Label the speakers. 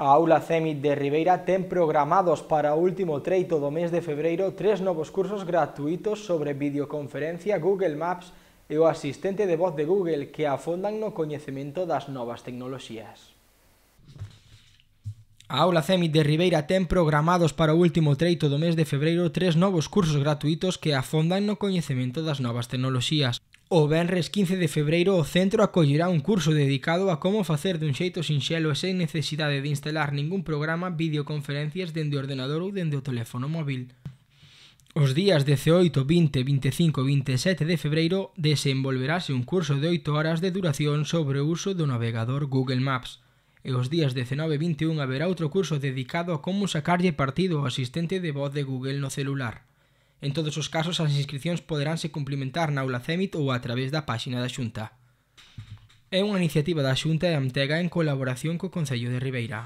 Speaker 1: A Aula CEMIT de Ribeira ten programados para o último treito do mes de febreiro tres novos cursos gratuitos sobre videoconferencia, Google Maps e o asistente de voz de Google que afondan no coñecemento das novas tecnologías. A Aula CEMIT de Ribeira ten programados para o último treito do mes de febreiro tres novos cursos gratuitos que afondan no coñecemento das novas tecnologías. O Benres 15 de febreiro o centro acollerá un curso dedicado a como facer dun xeito sinxelo e sen necesidade de instalar ningún programa videoconferencias dende o ordenador ou dende o teléfono móvil. Os días 18, 20, 25 e 27 de febreiro desenvolverase un curso de 8 horas de duración sobre o uso do navegador Google Maps. E os días 19 e 21 haberá outro curso dedicado a como sacarlle partido ao asistente de voz de Google no celular. En todos os casos, as inscripcións poderánse cumplimentar na aula CEMIT ou a través da páxina da Xunta. É unha iniciativa da Xunta e Amtega en colaboración co Concello de Ribeira.